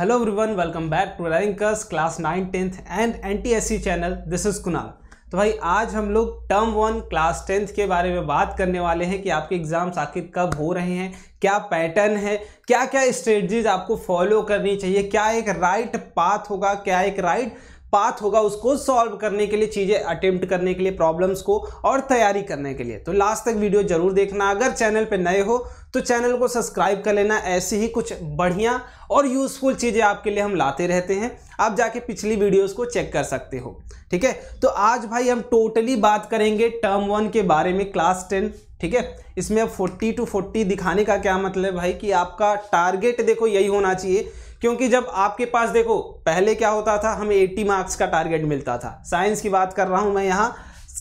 Hello everyone, welcome back to Rankers class nine tenth and NTSC channel this is Kunal तो भाई आज हम लोग टर्म वन क्लास टेंथ के बारे में बात करने वाले हैं कि आपके एग्ज़ाम्स आखिर कब हो रहे हैं क्या पैटर्न है क्या क्या स्ट्रेटजीज आपको फॉलो करनी चाहिए क्या एक राइट right पाथ होगा क्या एक राइट right पाथ होगा उसको सॉल्व करने के लिए चीज़ें अटेम्प्ट करने के लिए प्रॉब्लम्स को और तैयारी करने के लिए तो लास्ट तक वीडियो जरूर देखना अगर चैनल पर नए हो तो चैनल को सब्सक्राइब कर लेना ऐसी ही कुछ बढ़िया और यूज़फुल चीज़ें आपके लिए हम लाते रहते हैं आप जाके पिछली वीडियोस को चेक कर सकते हो ठीक है तो आज भाई हम टोटली बात करेंगे टर्म वन के बारे में क्लास टेन ठीक है इसमें अब फोर्टी टू फोर्टी दिखाने का क्या मतलब है भाई कि आपका टारगेट देखो यही होना चाहिए क्योंकि जब आपके पास देखो पहले क्या होता था हमें एट्टी मार्क्स का टारगेट मिलता था साइंस की बात कर रहा हूँ मैं यहाँ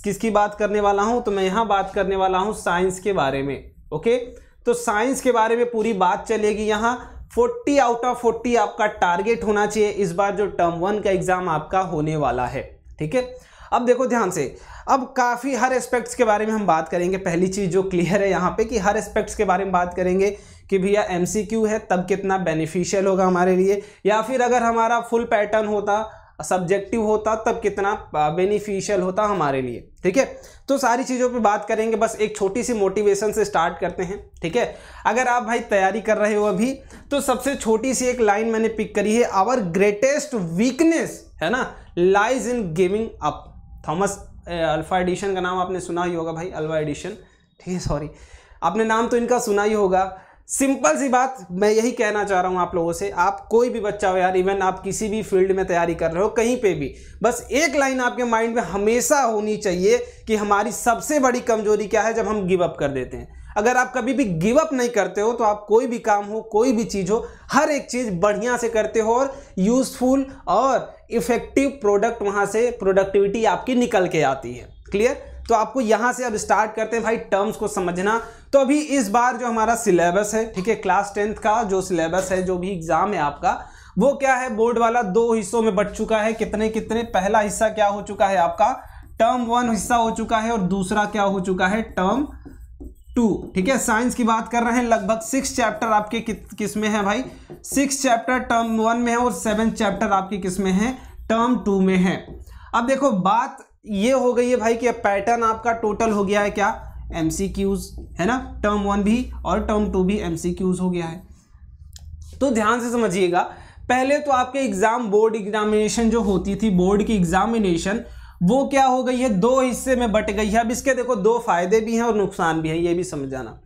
किसकी बात करने वाला हूँ तो मैं यहाँ बात करने वाला हूँ साइंस के बारे में ओके तो साइंस के बारे में पूरी बात चलेगी यहाँ 40 आउट ऑफ 40 आपका टारगेट होना चाहिए इस बार जो टर्म वन का एग्ज़ाम आपका होने वाला है ठीक है अब देखो ध्यान से अब काफ़ी हर एस्पेक्ट्स के बारे में हम बात करेंगे पहली चीज़ जो क्लियर है यहाँ पे कि हर एस्पेक्ट्स के बारे में बात करेंगे कि भैया एम है तब कितना बेनिफिशियल होगा हमारे लिए या फिर अगर हमारा फुल पैटर्न होता सब्जेक्टिव होता तब कितना बेनिफिशियल होता हमारे लिए ठीक है तो सारी चीज़ों पे बात करेंगे बस एक छोटी सी मोटिवेशन से स्टार्ट करते हैं ठीक है अगर आप भाई तैयारी कर रहे हो अभी तो सबसे छोटी सी एक लाइन मैंने पिक करी है आवर ग्रेटेस्ट वीकनेस है ना lies in gaming up Thomas Alva Edison का नाम आपने सुना ही होगा भाई अल्वा एडिशन ठीक है सॉरी आपने नाम तो इनका सुना ही होगा सिंपल सी बात मैं यही कहना चाह रहा हूँ आप लोगों से आप कोई भी बच्चा हो यार इवन आप किसी भी फील्ड में तैयारी कर रहे हो कहीं पे भी बस एक लाइन आपके माइंड में हमेशा होनी चाहिए कि हमारी सबसे बड़ी कमजोरी क्या है जब हम गिव अप कर देते हैं अगर आप कभी भी गिव अप नहीं करते हो तो आप कोई भी काम हो कोई भी चीज़ हो हर एक चीज़ बढ़िया से करते हो और यूज़फुल और इफ़ेक्टिव प्रोडक्ट वहाँ से प्रोडक्टिविटी आपकी निकल के आती है क्लियर तो आपको यहां से अब स्टार्ट करते हैं भाई टर्म्स को समझना तो अभी इस बार जो हमारा सिलेबस है ठीक है क्लास टेंथ का जो सिलेबस है जो भी एग्ज़ाम है आपका वो क्या है बोर्ड वाला दो हिस्सों में बट चुका है कितने कितने पहला हिस्सा क्या हो चुका है आपका टर्म वन हिस्सा हो चुका है और दूसरा क्या हो चुका है टर्म टू ठीक है साइंस की बात कर रहे हैं लगभग सिक्स चैप्टर आपके किसमें किस में है भाई सिक्स चैप्टर टर्म वन में है और सेवन चैप्टर आपके किस में है टर्म टू में है अब देखो बात ये हो गई है भाई कि पैटर्न आपका टोटल हो गया है क्या एम है ना टर्म वन भी और टर्म टू भी एम हो गया है तो ध्यान से समझिएगा पहले तो आपके एग्ज़ाम बोर्ड एग्जामिनेशन जो होती थी बोर्ड की एग्जामिनेशन वो क्या हो गई है दो हिस्से में बट गई है अब इसके देखो दो फायदे भी हैं और नुकसान भी हैं ये भी समझ जाना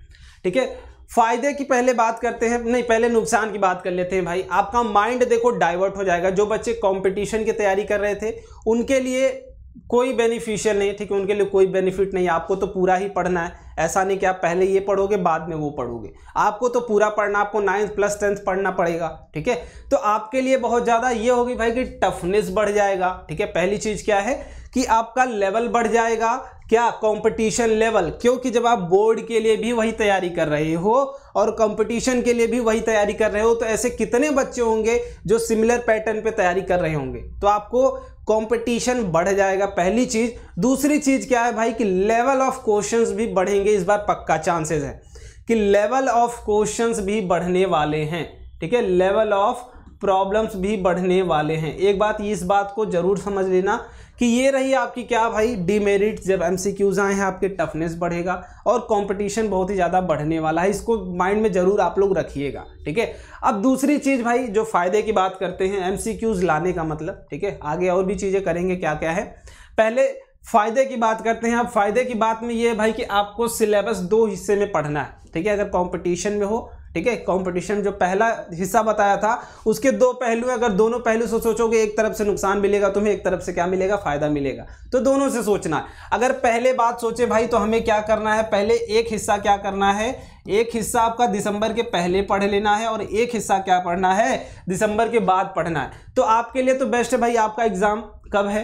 ठीक है फायदे की पहले बात करते हैं नहीं पहले नुकसान की बात कर लेते हैं भाई आपका माइंड देखो डाइवर्ट हो जाएगा जो बच्चे कंपटीशन की तैयारी कर रहे थे उनके लिए कोई बेनिफिशियल नहीं ठीक है उनके लिए कोई बेनिफिट नहीं आपको तो पूरा ही पढ़ना है ऐसा नहीं कि आप पहले ये पढ़ोगे बाद में वो पढ़ोगे आपको तो पूरा पढ़ना आपको नाइन्थ प्लस टेंथ पढ़ना पड़ेगा ठीक है तो आपके लिए बहुत ज़्यादा ये होगी भाई कि टफनेस बढ़ जाएगा ठीक है पहली चीज़ क्या है कि आपका लेवल बढ़ जाएगा क्या कंपटीशन लेवल क्योंकि जब आप बोर्ड के लिए भी वही तैयारी कर रहे हो और कंपटीशन के लिए भी वही तैयारी कर रहे हो तो ऐसे कितने बच्चे होंगे जो सिमिलर पैटर्न पे तैयारी कर रहे होंगे तो आपको कंपटीशन बढ़ जाएगा पहली चीज़ दूसरी चीज़ क्या है भाई कि लेवल ऑफ क्वेश्चंस भी बढ़ेंगे इस बार पक्का चांसेस है कि लेवल ऑफ क्वेश्चंस भी बढ़ने वाले हैं ठीक है लेवल ऑफ प्रॉब्लम्स भी बढ़ने वाले हैं एक बात इस बात को ज़रूर समझ लेना कि ये रही आपकी क्या भाई डीमेरिट जब एम सी क्यूज आए हैं आपके टफनेस बढ़ेगा और कंपटीशन बहुत ही ज़्यादा बढ़ने वाला है इसको माइंड में ज़रूर आप लोग रखिएगा ठीक है अब दूसरी चीज़ भाई जो फ़ायदे की बात करते हैं एम लाने का मतलब ठीक है आगे और भी चीज़ें करेंगे क्या क्या है पहले फायदे की बात करते हैं अब फायदे की बात में ये है भाई कि आपको सिलेबस दो हिस्से में पढ़ना है ठीक है अगर कॉम्पिटिशन में हो ठीक है कंपटीशन जो पहला हिस्सा बताया था उसके दो पहलू अगर दोनों पहलू से सोचोगे एक तरफ से नुकसान मिलेगा तुम्हें एक तरफ से क्या मिलेगा फायदा मिलेगा तो दोनों से सोचना है अगर पहले बात सोचे भाई तो हमें क्या करना है पहले एक हिस्सा क्या करना है एक हिस्सा आपका दिसंबर के पहले पढ़ लेना है और एक हिस्सा क्या पढ़ना है दिसंबर के बाद पढ़ना है तो आपके लिए तो बेस्ट है भाई आपका एग्ज़ाम कब है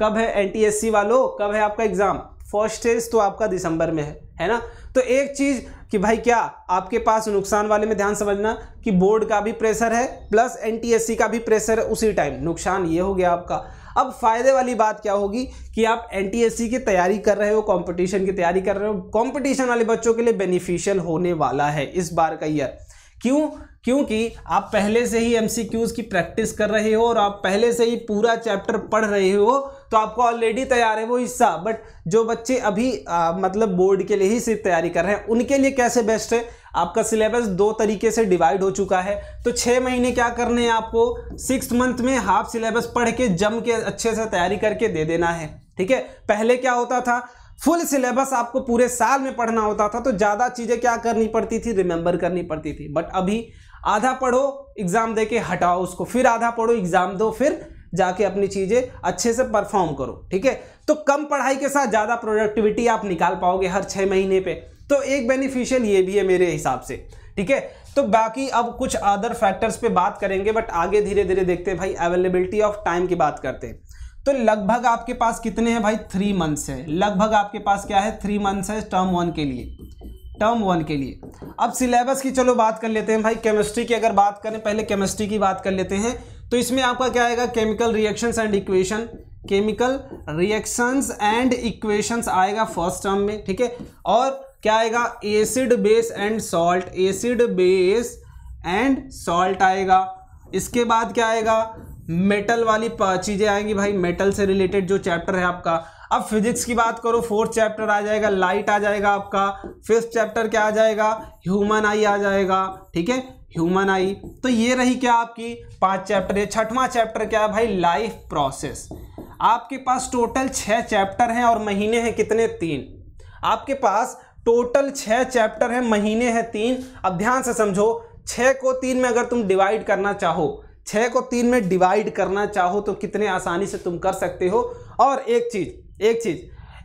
कब है एन वालों कब है आपका एग्ज़ाम फर्स्ट टेस्ट तो आपका दिसंबर में है है ना तो एक चीज़ कि भाई क्या आपके पास नुकसान वाले में ध्यान समझना कि बोर्ड का भी प्रेशर है प्लस एनटीएससी का भी प्रेशर है उसी टाइम नुकसान ये हो गया आपका अब फायदे वाली बात क्या होगी कि आप एनटीएससी की तैयारी कर रहे हो कंपटीशन की तैयारी कर रहे हो कंपटीशन वाले बच्चों के लिए बेनिफिशियल होने वाला है इस बार का ईयर क्यों क्योंकि आप पहले से ही एमसीक्यूज़ की प्रैक्टिस कर रहे हो और आप पहले से ही पूरा चैप्टर पढ़ रहे हो तो आपको ऑलरेडी तैयार है वो हिस्सा बट जो बच्चे अभी आ, मतलब बोर्ड के लिए ही सिर्फ तैयारी कर रहे हैं उनके लिए कैसे बेस्ट है आपका सिलेबस दो तरीके से डिवाइड हो चुका है तो छः महीने क्या करने हैं आपको सिक्स मंथ में हाफ सिलेबस पढ़ के जम के अच्छे से तैयारी करके दे देना है ठीक है पहले क्या होता था फुल सिलेबस आपको पूरे साल में पढ़ना होता था तो ज़्यादा चीज़ें क्या करनी पड़ती थी रिमेंबर करनी पड़ती थी बट अभी आधा पढ़ो एग्ज़ाम दे के हटाओ उसको फिर आधा पढ़ो एग्ज़ाम दो फिर जाके अपनी चीज़ें अच्छे से परफॉर्म करो ठीक है तो कम पढ़ाई के साथ ज़्यादा प्रोडक्टिविटी आप निकाल पाओगे हर छः महीने पे तो एक बेनिफिशियल ये भी है मेरे हिसाब से ठीक है तो बाकी अब कुछ अदर फैक्टर्स पे बात करेंगे बट आगे धीरे धीरे देखते हैं भाई अवेलेबिलिटी ऑफ टाइम की बात करते हैं तो लगभग आपके पास कितने हैं भाई थ्री मंथ्स है लगभग आपके पास क्या है थ्री मंथ्स है टर्म वन के लिए टर्म वन के लिए अब सिलेबस की चलो बात कर लेते हैं भाई केमिस्ट्री की अगर बात करें पहले केमिस्ट्री की बात कर लेते हैं तो इसमें आपका क्या आएगा chemical reactions and equation chemical reactions and equations आएगा फर्स्ट टर्म में ठीक है और क्या आएगा acid base and salt acid base and salt आएगा इसके बाद क्या आएगा मेटल वाली चीज़ें आएंगी भाई मेटल से रिलेटेड जो चैप्टर है आपका अब फिजिक्स की बात करो फोर्थ चैप्टर आ जाएगा लाइट आ जाएगा आपका फिफ्थ चैप्टर क्या आ जाएगा ह्यूमन आई आ जाएगा ठीक है ह्यूमन आई तो ये रही क्या आपकी पांच चैप्टर है छठवां चैप्टर क्या है भाई लाइफ प्रोसेस आपके पास टोटल छः चैप्टर हैं और महीने हैं कितने तीन आपके पास टोटल छः चैप्टर हैं महीने हैं तीन अब ध्यान से समझो छः को तीन में अगर तुम डिवाइड करना चाहो छः को तीन में डिवाइड करना चाहो तो कितने आसानी से तुम कर सकते हो और एक चीज़ एक चीज़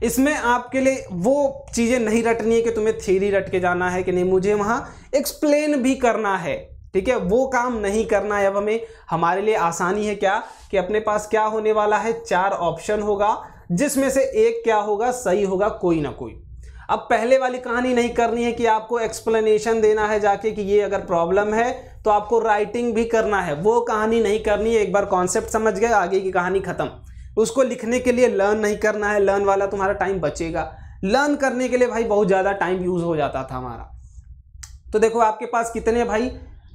इसमें आपके लिए वो चीज़ें नहीं रटनी है कि तुम्हें थ्योरी रट के जाना है कि नहीं मुझे वहां एक्सप्लेन भी करना है ठीक है वो काम नहीं करना है अब हमें हमारे लिए आसानी है क्या कि अपने पास क्या होने वाला है चार ऑप्शन होगा जिसमें से एक क्या होगा सही होगा कोई ना कोई अब पहले वाली कहानी नहीं करनी है कि आपको एक्सप्लेनेशन देना है जाके कि ये अगर प्रॉब्लम है तो आपको राइटिंग भी करना है वो कहानी नहीं करनी है एक बार कॉन्सेप्ट समझ गए आगे की कहानी खत्म उसको लिखने के लिए लर्न नहीं करना है लर्न वाला तुम्हारा टाइम बचेगा लर्न करने के लिए भाई बहुत ज़्यादा टाइम यूज़ हो जाता था हमारा तो देखो आपके पास कितने भाई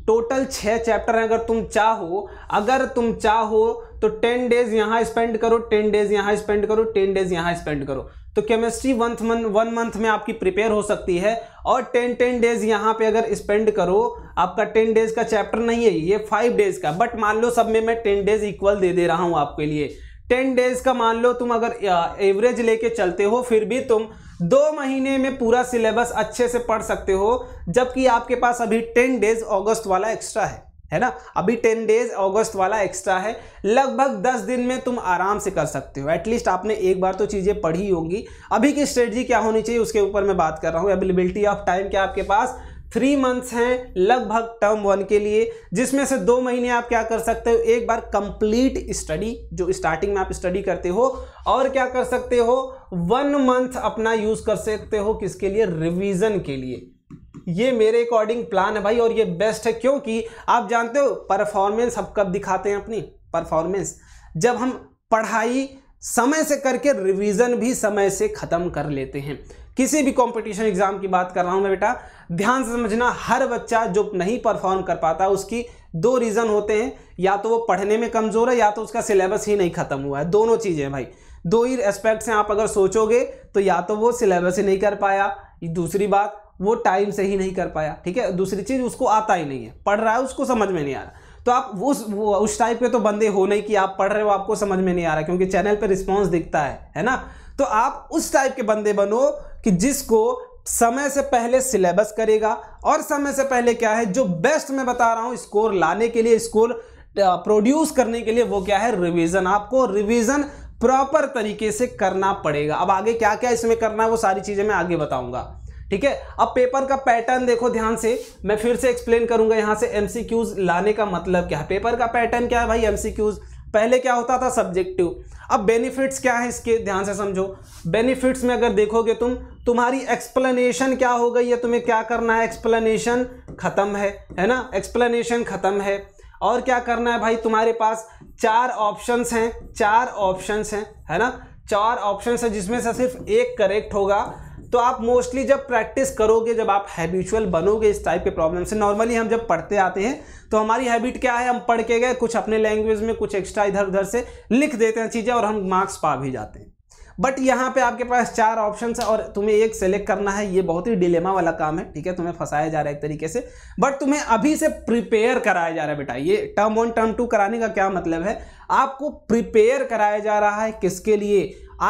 टोटल छः चैप्टर हैं अगर तुम चाहो अगर तुम चाहो तो टेन डेज यहाँ स्पेंड करो टेन डेज यहाँ स्पेंड करो टेन डेज यहाँ स्पेंड करो तो chemistry one month one month में आपकी प्रिपेयर हो सकती है और टेन टेन डेज यहाँ पे अगर स्पेंड करो आपका टेन डेज का चैप्टर नहीं है ये फाइव डेज का बट मान लो सब में मैं टेन डेज इक्वल दे दे रहा हूँ आपके लिए टेन डेज का मान लो तुम अगर एवरेज लेके चलते हो फिर भी तुम दो महीने में पूरा सिलेबस अच्छे से पढ़ सकते हो जबकि आपके पास अभी टेन डेज अगस्त वाला एक्स्ट्रा है है ना अभी टेन डेज अगस्त वाला एक्स्ट्रा है लगभग दस दिन में तुम आराम से कर सकते हो एटलीस्ट आपने एक बार तो चीज़ें पढ़ी होंगी अभी की स्ट्रेटजी क्या होनी चाहिए उसके ऊपर मैं बात कर रहा हूँ अवेलेबिलिटी ऑफ टाइम क्या आपके पास थ्री मंथ्स हैं लगभग टर्म वन के लिए जिसमें से दो महीने आप क्या कर सकते हो एक बार कंप्लीट स्टडी जो स्टार्टिंग में आप स्टडी करते हो और क्या कर सकते हो वन मंथ अपना यूज कर सकते हो किसके लिए रिवीजन के लिए ये मेरे अकॉर्डिंग प्लान है भाई और ये बेस्ट है क्योंकि आप जानते हो परफॉर्मेंस हम कब दिखाते हैं अपनी परफॉर्मेंस जब हम पढ़ाई समय से करके रिवीजन भी समय से ख़त्म कर लेते हैं किसी भी कंपटीशन एग्जाम की बात कर रहा हूं मैं बेटा ध्यान से समझना हर बच्चा जो नहीं परफॉर्म कर पाता उसकी दो रीज़न होते हैं या तो वो पढ़ने में कमज़ोर है या तो उसका सिलेबस ही नहीं ख़त्म हुआ है दोनों चीज़ें हैं भाई दो ही एस्पेक्ट से आप अगर सोचोगे तो या तो वो सिलेबस ही नहीं कर पाया दूसरी बात वो टाइम से ही नहीं कर पाया ठीक है दूसरी चीज़ उसको आता ही नहीं है पढ़ रहा है उसको समझ में नहीं आ रहा तो आप उस वो, उस टाइप के तो बंदे हो नहीं कि आप पढ़ रहे हो आपको समझ में नहीं आ रहा क्योंकि चैनल पर रिस्पांस दिखता है है ना तो आप उस टाइप के बंदे बनो कि जिसको समय से पहले सिलेबस करेगा और समय से पहले क्या है जो बेस्ट मैं बता रहा हूं स्कोर लाने के लिए स्कोर प्रोड्यूस करने के लिए वो क्या है रिवीजन आपको रिवीजन प्रॉपर तरीके से करना पड़ेगा अब आगे क्या क्या इसमें करना है वो सारी चीज़ें मैं आगे बताऊंगा ठीक है अब पेपर का पैटर्न देखो ध्यान से मैं फिर से एक्सप्लेन करूंगा यहां से एमसीक्यूज लाने का मतलब क्या है पेपर का पैटर्न क्या है भाई एमसीक्यूज पहले क्या होता था सब्जेक्टिव अब बेनिफिट्स क्या है इसके ध्यान से समझो बेनिफिट्स में अगर देखोगे तुम तुम्हारी एक्सप्लेनेशन क्या हो गई है तुम्हें क्या करना है एक्सप्लेनेशन ख़त्म है है ना एक्सप्लेनेशन ख़त्म है और क्या करना है भाई तुम्हारे पास चार ऑप्शंस हैं चार ऑप्शंस हैं है ना चार ऑप्शंस है जिसमें से सिर्फ एक करेक्ट होगा तो आप मोस्टली जब प्रैक्टिस करोगे जब आप हैबिचुअल बनोगे इस टाइप के प्रॉब्लम से नॉर्मली हम जब पढ़ते आते हैं तो हमारी हैबिट क्या है हम पढ़ के गए कुछ अपने लैंग्वेज में कुछ एक्स्ट्रा इधर उधर से लिख देते हैं चीज़ें और हम मार्क्स पा भी जाते हैं बट यहाँ पे आपके पास चार ऑप्शन है और तुम्हें एक सेलेक्ट करना है ये बहुत ही डिलेमा वाला काम है ठीक है तुम्हें फंसाया जा रहा है एक तरीके से बट तुम्हें अभी से प्रिपेयर कराया जा रहा है बेटा ये टर्म वन टर्म टू कराने का क्या मतलब है आपको प्रिपेयर कराया जा रहा है किसके लिए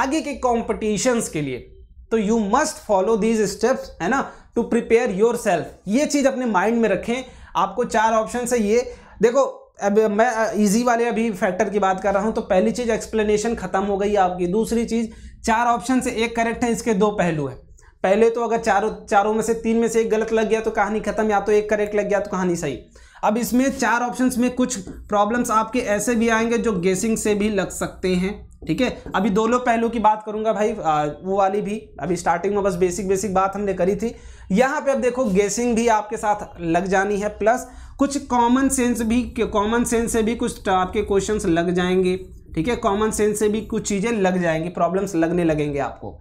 आगे के कॉम्पिटिशन्स के लिए तो you must follow these steps है ना टू प्रिपेयर योर सेल्फ ये चीज़ अपने माइंड में रखें आपको चार ऑप्शन है ये देखो अब मैं इजी वाले अभी फैक्टर की बात कर रहा हूँ तो पहली चीज़ एक्सप्लेनेशन खत्म हो गई आपकी दूसरी चीज़ चार ऑप्शन से एक करेक्ट है इसके दो पहलू हैं पहले तो अगर चारों चारों में से तीन में से एक गलत लग गया तो कहानी खत्म या तो एक करेक्ट लग गया तो कहानी सही अब इसमें चार ऑप्शंस में कुछ प्रॉब्लम्स आपके ऐसे भी आएंगे जो गेसिंग से भी लग सकते हैं ठीक है अभी दो लोग पहलू की बात करूंगा भाई आ, वो वाली भी अभी स्टार्टिंग में बस बेसिक बेसिक बात हमने करी थी यहाँ पे अब देखो गेसिंग भी आपके साथ लग जानी है प्लस कुछ कॉमन सेंस भी कॉमन सेंस से भी कुछ आपके क्वेश्चन लग जाएंगे ठीक है कॉमन सेंस से भी कुछ चीज़ें लग जाएंगी प्रॉब्लम्स लगने लगेंगे आपको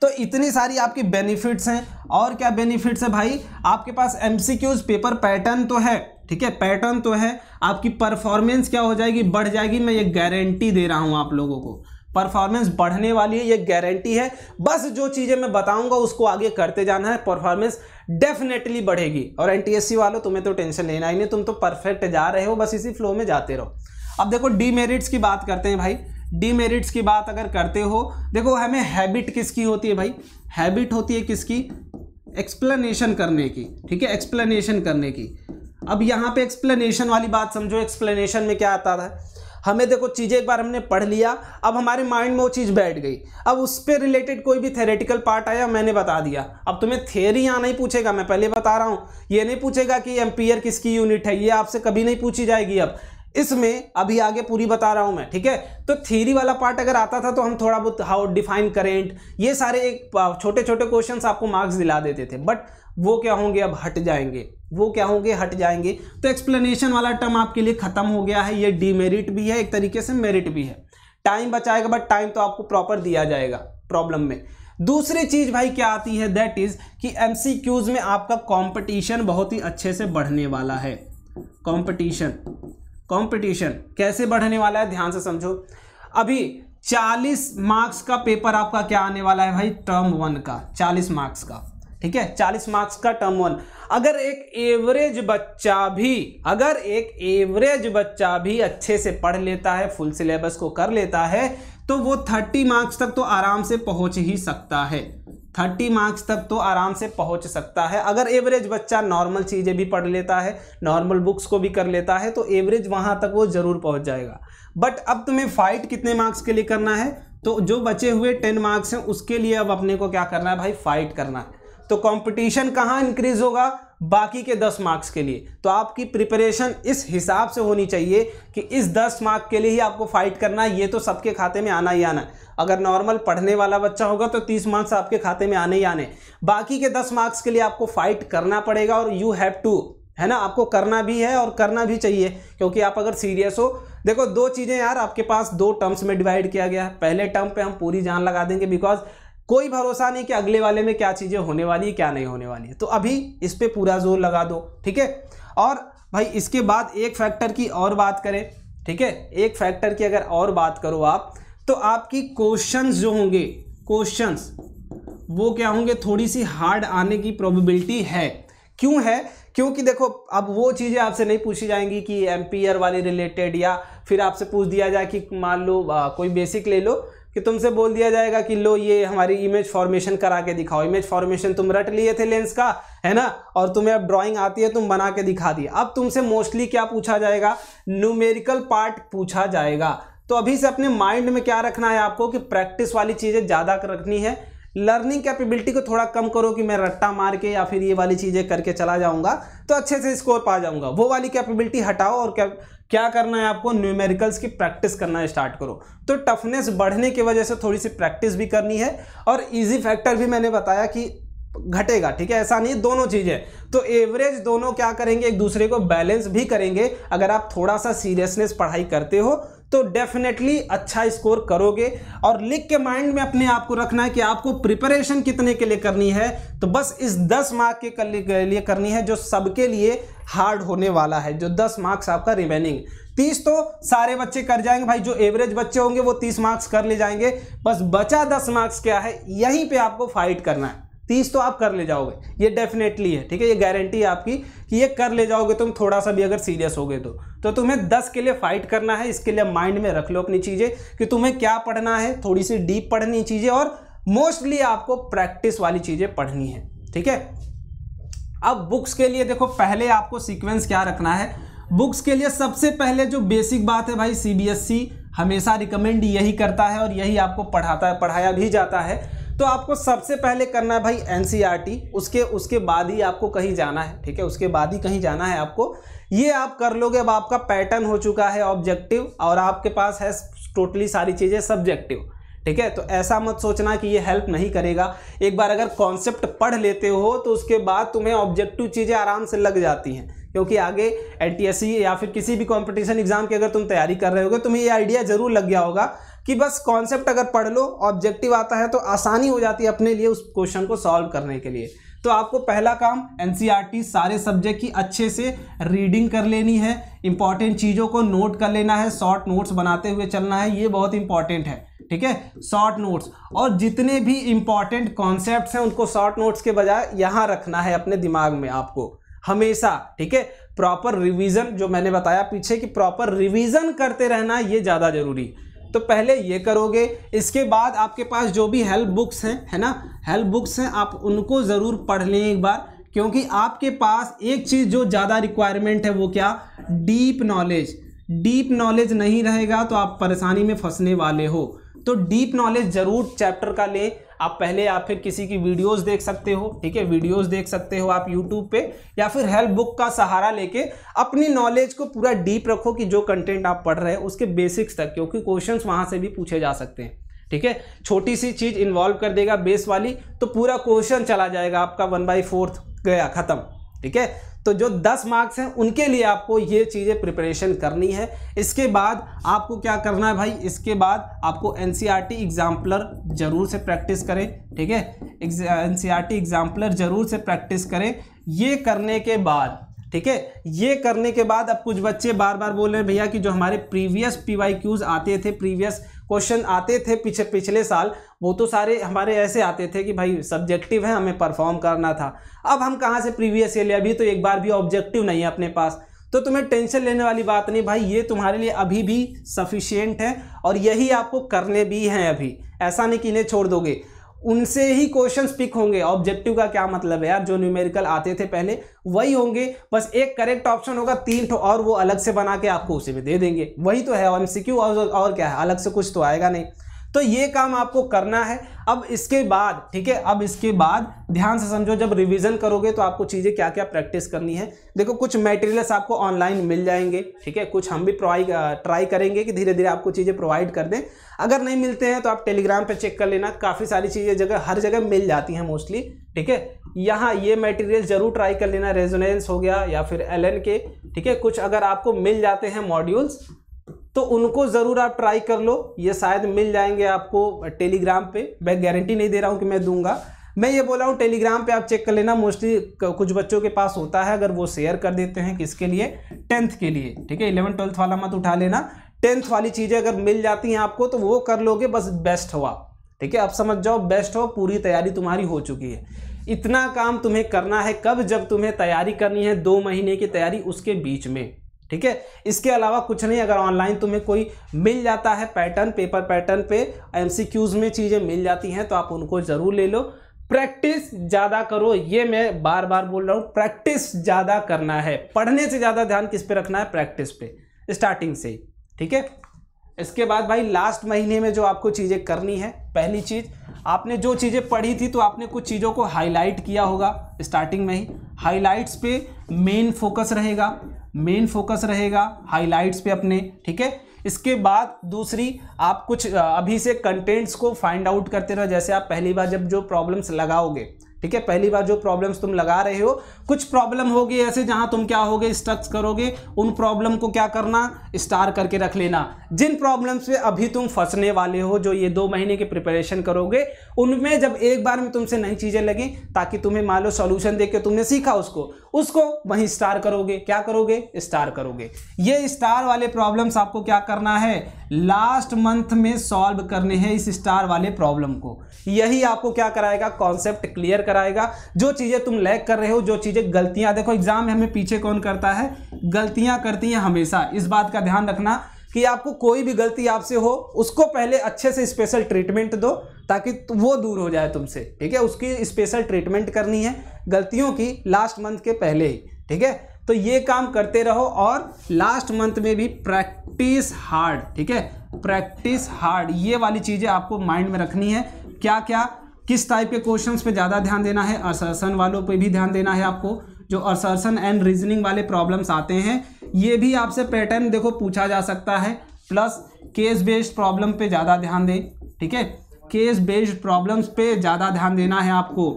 तो इतनी सारी आपकी बेनिफिट्स हैं और क्या बेनिफिट्स है भाई आपके पास एमसीक्यूज पेपर पैटर्न तो है ठीक है पैटर्न तो है आपकी परफॉर्मेंस क्या हो जाएगी बढ़ जाएगी मैं ये गारंटी दे रहा हूं आप लोगों को परफॉर्मेंस बढ़ने वाली है ये गारंटी है बस जो चीज़ें मैं बताऊंगा उसको आगे करते जाना है परफॉर्मेंस डेफिनेटली बढ़ेगी और एनटीएससी वालों तुम्हें तो टेंशन लेना ही नहीं तुम तो परफेक्ट जा रहे हो बस इसी फ्लो में जाते रहो अब देखो डीमेरिट्स की बात करते हैं भाई डीमेरिट्स की बात अगर करते हो देखो हमें हैबिट किसकी होती है भाई हैबिट होती है किसकी एक्सप्लेनेशन करने की ठीक है एक्सप्लेनेशन करने की अब यहाँ पे एक्सप्लेनेशन वाली बात समझो एक्सप्लेनेशन में क्या आता था हमें देखो चीज़ें एक बार हमने पढ़ लिया अब हमारे माइंड में वो चीज़ बैठ गई अब उस पर रिलेटेड कोई भी थेरेटिकल पार्ट आया मैंने बता दिया अब तुम्हें थेरी यहाँ नहीं पूछेगा मैं पहले बता रहा हूँ ये नहीं पूछेगा कि एम्पियर किसकी यूनिट है ये आपसे कभी नहीं पूछी जाएगी अब इसमें अभी आगे पूरी बता रहा हूं मैं ठीक है तो थ्योरी वाला पार्ट अगर आता था तो हम थोड़ा बहुत हाउ डिफाइन करेंट ये सारे एक छोटे छोटे क्वेश्चंस आपको मार्क्स दिला देते थे बट वो क्या होंगे अब हट जाएंगे वो क्या होंगे हट जाएंगे तो एक्सप्लेनेशन वाला टर्म आपके लिए खत्म हो गया है ये डीमेरिट भी है एक तरीके से मेरिट भी है टाइम बचाएगा बट टाइम तो आपको प्रॉपर दिया जाएगा प्रॉब्लम में दूसरी चीज भाई क्या आती है दैट इज कि एम में आपका कॉम्पिटिशन बहुत ही अच्छे से बढ़ने वाला है कॉम्पिटिशन कॉम्पिटिशन कैसे बढ़ने वाला है ध्यान से समझो अभी 40 मार्क्स का पेपर आपका क्या आने वाला है भाई टर्म वन का 40 मार्क्स का ठीक है 40 मार्क्स का टर्म वन अगर एक एवरेज बच्चा भी अगर एक एवरेज बच्चा भी अच्छे से पढ़ लेता है फुल सिलेबस को कर लेता है तो वो थर्टी मार्क्स तक तो आराम से पहुंच ही सकता है थर्टी मार्क्स तक तो आराम से पहुंच सकता है अगर एवरेज बच्चा नॉर्मल चीज़ें भी पढ़ लेता है नॉर्मल बुक्स को भी कर लेता है तो एवरेज वहाँ तक वो ज़रूर पहुँच जाएगा बट अब तुम्हें फाइट कितने मार्क्स के लिए करना है तो जो बचे हुए टेन मार्क्स हैं उसके लिए अब अपने को क्या करना है भाई फाइट करना है तो कंपटीशन कहाँ इंक्रीज होगा बाकी के दस मार्क्स के लिए तो आपकी प्रिपरेशन इस हिसाब से होनी चाहिए कि इस दस मार्क के लिए ही आपको फाइट करना है ये तो सबके खाते में आना ही आना है अगर नॉर्मल पढ़ने वाला बच्चा होगा तो तीस मार्क्स आपके खाते में आने ही आने बाकी के दस मार्क्स के लिए आपको फाइट करना पड़ेगा और यू हैव टू है ना आपको करना भी है और करना भी चाहिए क्योंकि आप अगर सीरियस हो देखो दो चीज़ें यार आपके पास दो टर्म्स में डिवाइड किया गया है पहले टर्म पे हम पूरी जान लगा देंगे बिकॉज कोई भरोसा नहीं कि अगले वाले में क्या चीज़ें होने वाली है क्या नहीं होने वाली है तो अभी इस पर पूरा जोर लगा दो ठीक है और भाई इसके बाद एक फैक्टर की और बात करें ठीक है एक फैक्टर की अगर और बात करो आप तो आपकी क्वेश्चंस जो होंगे क्वेश्चंस वो क्या होंगे थोड़ी सी हार्ड आने की प्रोबेबिलिटी है क्यों है क्योंकि देखो अब वो चीज़ें आपसे नहीं पूछी जाएंगी कि आर वाले रिलेटेड या फिर आपसे पूछ दिया जाए कि मान लो कोई बेसिक ले लो कि तुमसे बोल दिया जाएगा कि लो ये हमारी इमेज फॉर्मेशन करा के दिखाओ इमेज फॉर्मेशन तुम रट लिए थे लेंस का है ना और तुम्हें अब ड्राइंग आती है तुम बना के दिखा दिए अब तुमसे मोस्टली क्या पूछा जाएगा न्यूमेरिकल पार्ट पूछा जाएगा तो अभी से अपने माइंड में क्या रखना है आपको कि प्रैक्टिस वाली चीज़ें ज़्यादा रखनी है लर्निंग कैपेबिलिटी को थोड़ा कम करो कि मैं रट्टा मार के या फिर ये वाली चीज़ें करके चला जाऊंगा तो अच्छे से स्कोर पा जाऊंगा वो वाली कैपेबिलिटी हटाओ और क्या करना है आपको न्यूमेरिकल्स की प्रैक्टिस करना स्टार्ट करो तो टफनेस बढ़ने की वजह से थोड़ी सी प्रैक्टिस भी करनी है और इजी फैक्टर भी मैंने बताया कि घटेगा ठीक है ऐसा नहीं दोनों चीज़ें तो एवरेज दोनों क्या करेंगे एक दूसरे को बैलेंस भी करेंगे अगर आप थोड़ा सा सीरियसनेस पढ़ाई करते हो तो डेफिनेटली अच्छा स्कोर करोगे और लिख के माइंड में अपने आप को रखना है कि आपको प्रिपरेशन कितने के लिए करनी है तो बस इस दस मार्क के लिए करनी है जो सबके लिए हार्ड होने वाला है जो दस मार्क्स आपका रिमेनिंग तीस तो सारे बच्चे कर जाएंगे भाई जो एवरेज बच्चे होंगे वो तीस मार्क्स कर ले जाएंगे बस बचा दस मार्क्स क्या है यहीं पे आपको फाइट करना है तीस तो आप कर ले जाओगे ये डेफिनेटली है ठीक है ये गारंटी है आपकी कि ये कर ले जाओगे तुम थोड़ा सा भी अगर सीरियस हो गए तो तो तुम्हें दस के लिए फाइट करना है इसके लिए माइंड में रख लो अपनी चीज़ें कि तुम्हें क्या पढ़ना है थोड़ी सी डीप पढ़नी चीज़ें और मोस्टली आपको प्रैक्टिस वाली चीज़ें पढ़नी है ठीक है अब बुक्स के लिए देखो पहले आपको सीक्वेंस क्या रखना है बुक्स के लिए सबसे पहले जो बेसिक बात है भाई सीबीएसई e हमेशा रिकमेंड यही करता है और यही आपको पढ़ाता है पढ़ाया भी जाता है तो आपको सबसे पहले करना है भाई एनसीईआरटी e उसके उसके बाद ही आपको कहीं जाना है ठीक है उसके बाद ही कहीं जाना है आपको ये आप कर लोगे अब आपका पैटर्न हो चुका है ऑब्जेक्टिव और आपके पास है टोटली सारी चीज़ें सब्जेक्टिव ठीक है तो ऐसा मत सोचना कि ये हेल्प नहीं करेगा एक बार अगर कॉन्सेप्ट पढ़ लेते हो तो उसके बाद तुम्हें ऑब्जेक्टिव चीज़ें आराम से लग जाती हैं क्योंकि आगे एल या फिर किसी भी कॉम्पिटिशन एग्जाम की अगर तुम तैयारी कर रहे हो तुम्हें ये आइडिया ज़रूर लग गया होगा कि बस कॉन्सेप्ट अगर पढ़ लो ऑब्जेक्टिव आता है तो आसानी हो जाती है अपने लिए उस क्वेश्चन को सॉल्व करने के लिए तो आपको पहला काम एन e सारे सब्जेक्ट की अच्छे से रीडिंग कर लेनी है इंपॉर्टेंट चीज़ों को नोट कर लेना है शॉर्ट नोट्स बनाते हुए चलना है ये बहुत इंपॉर्टेंट है ठीक है शॉर्ट नोट्स और जितने भी इंपॉर्टेंट कॉन्सेप्ट हैं उनको शॉर्ट नोट्स के बजाय यहाँ रखना है अपने दिमाग में आपको हमेशा ठीक है प्रॉपर रिवीजन जो मैंने बताया पीछे कि प्रॉपर रिवीजन करते रहना ये ज़्यादा जरूरी है तो पहले ये करोगे इसके बाद आपके पास जो भी हेल्प बुक्स हैं है ना हेल्प बुक्स हैं आप उनको ज़रूर पढ़ लें एक बार क्योंकि आपके पास एक चीज़ जो ज़्यादा रिक्वायरमेंट है वो क्या डीप नॉलेज डीप नॉलेज नहीं रहेगा तो आप परेशानी में फंसने वाले हो तो डीप नॉलेज ज़रूर चैप्टर का लें आप पहले आप फिर किसी की वीडियोस देख सकते हो ठीक है वीडियोस देख सकते हो आप यूट्यूब पे या फिर हेल्प बुक का सहारा लेके अपनी नॉलेज को पूरा डीप रखो कि जो कंटेंट आप पढ़ रहे हैं उसके बेसिक्स तक क्योंकि क्वेश्चन वहाँ से भी पूछे जा सकते हैं ठीक है छोटी सी चीज़ इन्वॉल्व कर देगा बेस वाली तो पूरा क्वेश्चन चला जाएगा आपका वन बाई फोर्थ गया ख़त्म ठीक है तो जो दस मार्क्स हैं उनके लिए आपको ये चीज़ें प्रिपरेशन करनी है इसके बाद आपको क्या करना है भाई इसके बाद आपको एन सी एग्ज़ाम्पलर ज़रूर से प्रैक्टिस करें ठीक है एन सी एग्ज़ाम्पलर ज़रूर से प्रैक्टिस करें ये करने के बाद ठीक है ये करने के बाद अब कुछ बच्चे बार बार बोल रहे हैं भैया कि जो हमारे प्रीवियस पी वाई क्यूज़ आते थे प्रीवियस क्वेश्चन आते थे पिछले पिछले साल वो तो सारे हमारे ऐसे आते थे कि भाई सब्जेक्टिव है हमें परफॉर्म करना था अब हम कहाँ से प्रीवियस ईयर अभी तो एक बार भी ऑब्जेक्टिव नहीं है अपने पास तो तुम्हें टेंशन लेने वाली बात नहीं भाई ये तुम्हारे लिए अभी भी सफिशियंट है और यही आपको करने भी हैं अभी ऐसा नहीं कि इन्हें छोड़ दोगे उनसे ही क्वेश्चन पिक होंगे ऑब्जेक्टिव का क्या मतलब है यार जो न्यूमेरिकल आते थे पहले वही होंगे बस एक करेक्ट ऑप्शन होगा तीन ठो और वो अलग से बना के आपको उसे में दे देंगे वही तो है एम सी क्यू और, और क्या है अलग से कुछ तो आएगा नहीं तो ये काम आपको करना है अब इसके बाद ठीक है अब इसके बाद ध्यान से समझो जब रिवीजन करोगे तो आपको चीज़ें क्या क्या प्रैक्टिस करनी है देखो कुछ मटेरियल्स आपको ऑनलाइन मिल जाएंगे ठीक है कुछ हम भी प्रोवाइड ट्राई करेंगे कि धीरे धीरे आपको चीज़ें प्रोवाइड कर दें अगर नहीं मिलते हैं तो आप टेलीग्राम पर चेक कर लेना काफ़ी सारी चीज़ें जगह हर जगह मिल जाती हैं मोस्टली ठीक है यहाँ ये मटेरियल ज़रूर ट्राई कर लेना रेजोनेंस हो गया या फिर एल के ठीक है कुछ अगर आपको मिल जाते हैं मॉड्यूल्स तो उनको ज़रूर आप ट्राई कर लो ये शायद मिल जाएंगे आपको टेलीग्राम पे मैं गारंटी नहीं दे रहा हूँ कि मैं दूंगा मैं ये बोला हूँ टेलीग्राम पे आप चेक कर लेना मोस्टली कुछ बच्चों के पास होता है अगर वो शेयर कर देते हैं किसके लिए टेंथ के लिए ठीक है इलेवन ट्वेल्थ वाला मत उठा लेना टेंथ वाली चीज़ें अगर मिल जाती हैं आपको तो वो कर लोगे बस बेस्ट हो आप ठीक है आप समझ जाओ बेस्ट हो पूरी तैयारी तुम्हारी हो चुकी है इतना काम तुम्हें करना है कब जब तुम्हें तैयारी करनी है दो महीने की तैयारी उसके बीच में ठीक है इसके अलावा कुछ नहीं अगर ऑनलाइन तुम्हें कोई मिल जाता है पैटर्न पेपर पैटर्न पे एमसीक्यूज में चीज़ें मिल जाती हैं तो आप उनको ज़रूर ले लो प्रैक्टिस ज़्यादा करो ये मैं बार बार बोल रहा हूँ प्रैक्टिस ज़्यादा करना है पढ़ने से ज़्यादा ध्यान किस पे रखना है प्रैक्टिस पे स्टार्टिंग से ठीक है इसके बाद भाई लास्ट महीने में जो आपको चीज़ें करनी है पहली चीज़ आपने जो चीज़ें पढ़ी थी तो आपने कुछ चीज़ों को हाईलाइट किया होगा स्टार्टिंग में ही हाईलाइट्स पे मेन फोकस रहेगा मेन फोकस रहेगा हाईलाइट्स पे अपने ठीक है इसके बाद दूसरी आप कुछ अभी से कंटेंट्स को फाइंड आउट करते रहो जैसे आप पहली बार जब जो प्रॉब्लम्स लगाओगे ठीक है पहली बार जो प्रॉब्लम्स तुम लगा रहे हो कुछ प्रॉब्लम होगी ऐसे जहां तुम क्या होगे स्ट्रक्स करोगे उन प्रॉब्लम को क्या करना स्टार करके रख लेना जिन प्रॉब्लम्स पे अभी तुम फंसने वाले हो जो ये दो महीने की प्रिपरेशन करोगे उनमें जब एक बार में तुमसे नई चीज़ें लगी ताकि तुम्हें मान लो सोल्यूशन दे के तुमने सीखा उसको उसको वहीं स्टार करोगे क्या करोगे स्टार करोगे ये स्टार वाले प्रॉब्लम्स आपको क्या करना है लास्ट मंथ में सॉल्व करने हैं इस स्टार वाले प्रॉब्लम को यही आपको क्या कराएगा कॉन्सेप्ट क्लियर कराएगा जो चीज़ें तुम लैक कर रहे हो जो चीज़ें गलतियां देखो एग्जाम में हमें पीछे कौन करता है गलतियां करती हैं हमेशा इस बात का ध्यान रखना कि आपको कोई भी गलती आपसे हो उसको पहले अच्छे से स्पेशल ट्रीटमेंट दो ताकि वो दूर हो जाए तुमसे ठीक है उसकी स्पेशल ट्रीटमेंट करनी है गलतियों की लास्ट मंथ के पहले ही ठीक है तो ये काम करते रहो और लास्ट मंथ में भी प्रैक्टिस हार्ड ठीक है प्रैक्टिस हार्ड ये वाली चीज़ें आपको माइंड में रखनी है क्या क्या किस टाइप के क्वेश्चंस पे ज़्यादा ध्यान देना है असरसन वालों पे भी ध्यान देना है आपको जो असरसन एंड रीजनिंग वाले प्रॉब्लम्स आते हैं ये भी आपसे पैटर्न देखो पूछा जा सकता है प्लस केस बेस्ड प्रॉब्लम पे ज़्यादा ध्यान दें ठीक है केस बेस्ड प्रॉब्लम्स पे ज़्यादा ध्यान देना है आपको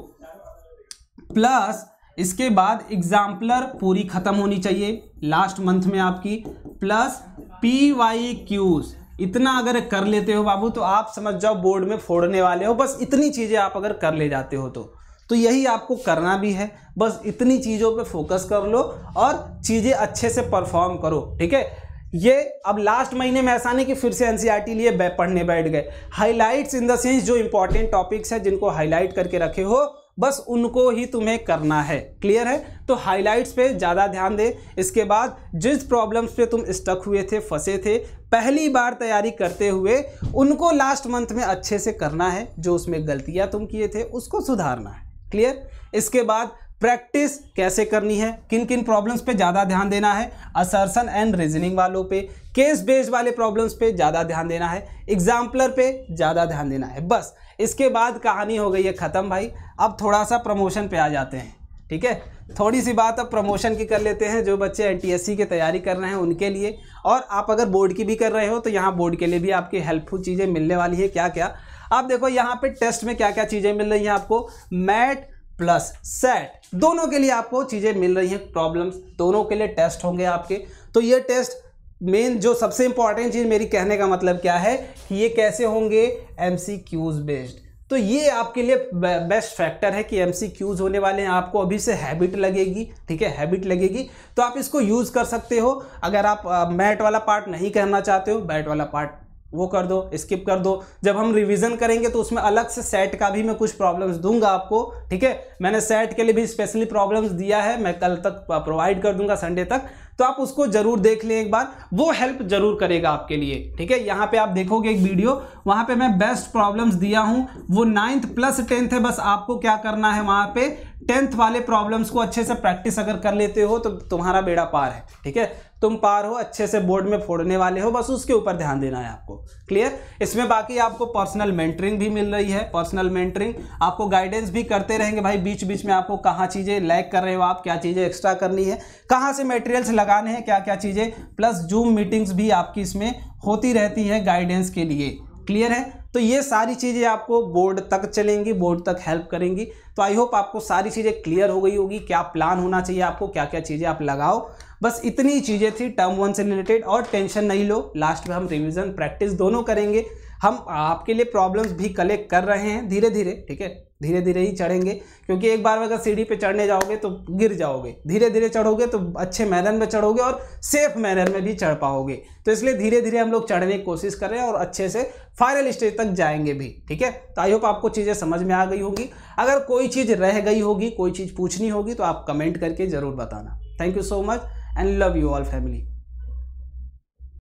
प्लस इसके बाद एग्जाम्पलर पूरी ख़त्म होनी चाहिए लास्ट मंथ में आपकी प्लस पी वाई क्यूज़ इतना अगर कर लेते हो बाबू तो आप समझ जाओ बोर्ड में फोड़ने वाले हो बस इतनी चीज़ें आप अगर कर ले जाते हो तो तो यही आपको करना भी है बस इतनी चीज़ों पे फोकस कर लो और चीज़ें अच्छे से परफॉर्म करो ठीक है ये अब लास्ट महीने में ऐसा नहीं कि फिर से एनसीईआरटी e लिए पढ़ने बैठ गए हाईलाइट्स इन द सेंस जो इंपॉर्टेंट टॉपिक्स हैं जिनको हाईलाइट करके रखे हो बस उनको ही तुम्हें करना है क्लियर है तो हाइलाइट्स पे ज़्यादा ध्यान दें इसके बाद जिस प्रॉब्लम्स पे तुम स्टक हुए थे फंसे थे पहली बार तैयारी करते हुए उनको लास्ट मंथ में अच्छे से करना है जो उसमें गलतियाँ तुम किए थे उसको सुधारना है क्लियर इसके बाद प्रैक्टिस कैसे करनी है किन किन प्रॉब्लम्स पे ज़्यादा ध्यान देना है असर्सन एंड रीजनिंग वालों पे केस बेस्ड वाले प्रॉब्लम्स पे ज़्यादा ध्यान देना है एग्जाम्पलर पे ज़्यादा ध्यान देना है बस इसके बाद कहानी हो गई है ख़त्म भाई अब थोड़ा सा प्रमोशन पे आ जाते हैं ठीक है थोड़ी सी बात अब प्रमोशन की कर लेते हैं जो बच्चे एन की तैयारी कर रहे हैं उनके लिए और आप अगर बोर्ड की भी कर रहे हो तो यहाँ बोर्ड के लिए भी आपकी हेल्पफुल चीज़ें मिलने वाली है क्या क्या आप देखो यहाँ पे टेस्ट में क्या क्या चीज़ें मिल रही हैं आपको मैट प्लस सेट दोनों के लिए आपको चीज़ें मिल रही हैं प्रॉब्लम्स दोनों के लिए टेस्ट होंगे आपके तो ये टेस्ट मेन जो सबसे इंपॉर्टेंट चीज़ मेरी कहने का मतलब क्या है कि ये कैसे होंगे एम बेस्ड तो ये आपके लिए बेस्ट फैक्टर है कि एम होने वाले हैं आपको अभी से हैबिट लगेगी ठीक है हैबिट लगेगी तो आप इसको यूज़ कर सकते हो अगर आप मैट वाला पार्ट नहीं करना चाहते हो बैट वाला पार्ट वो कर दो स्किप कर दो जब हम रिवीजन करेंगे तो उसमें अलग से सेट का भी मैं कुछ प्रॉब्लम्स दूंगा आपको ठीक है मैंने सेट के लिए भी स्पेशली प्रॉब्लम्स दिया है मैं कल तक प्रोवाइड कर दूंगा संडे तक तो आप उसको जरूर देख लें एक बार वो हेल्प जरूर करेगा आपके लिए ठीक है यहाँ पे आप देखोगे एक वीडियो वहाँ पे मैं बेस्ट प्रॉब्लम्स दिया हूँ वो नाइन्थ प्लस टेंथ है बस आपको क्या करना है वहाँ पे टेंथ वाले प्रॉब्लम्स को अच्छे से प्रैक्टिस अगर कर लेते हो तो तुम्हारा बेड़ा पार है ठीक है तुम पार हो अच्छे से बोर्ड में फोड़ने वाले हो बस उसके ऊपर ध्यान देना है आपको क्लियर इसमें बाकी आपको पर्सनल मेंटरिंग भी मिल रही है पर्सनल मेंटरिंग आपको गाइडेंस भी करते रहेंगे भाई बीच बीच में आपको कहाँ चीज़ें लैक कर रहे हो आप क्या चीज़ें एक्स्ट्रा करनी है कहाँ से मेटेरियल्स लगाने हैं क्या क्या चीज़ें प्लस जूम मीटिंग्स भी आपकी इसमें होती रहती हैं गाइडेंस के लिए क्लियर है तो ये सारी चीज़ें आपको बोर्ड तक चलेंगी बोर्ड तक हेल्प करेंगी तो आई होप आपको सारी चीज़ें क्लियर हो गई होगी क्या प्लान होना चाहिए आपको क्या क्या चीज़ें आप लगाओ बस इतनी चीज़ें थी टर्म वन से रिलेटेड और टेंशन नहीं लो लास्ट में हम रिविज़न प्रैक्टिस दोनों करेंगे हम आपके लिए प्रॉब्लम्स भी कलेक्ट कर रहे हैं धीरे धीरे ठीक है धीरे धीरे ही चढ़ेंगे क्योंकि एक बार अगर सीढ़ी पे चढ़ने जाओगे तो गिर जाओगे धीरे धीरे चढ़ोगे तो अच्छे मैनर में चढ़ोगे और सेफ मैनर में भी चढ़ पाओगे तो इसलिए धीरे धीरे हम लोग चढ़ने की कोशिश करें और अच्छे से फाइनल स्टेज तक जाएंगे भी ठीक है तो आई होप आपको चीज़ें समझ में आ गई होगी अगर कोई चीज़ रह गई होगी कोई चीज़ पूछनी होगी तो आप कमेंट करके ज़रूर बताना thank you so much and love you all family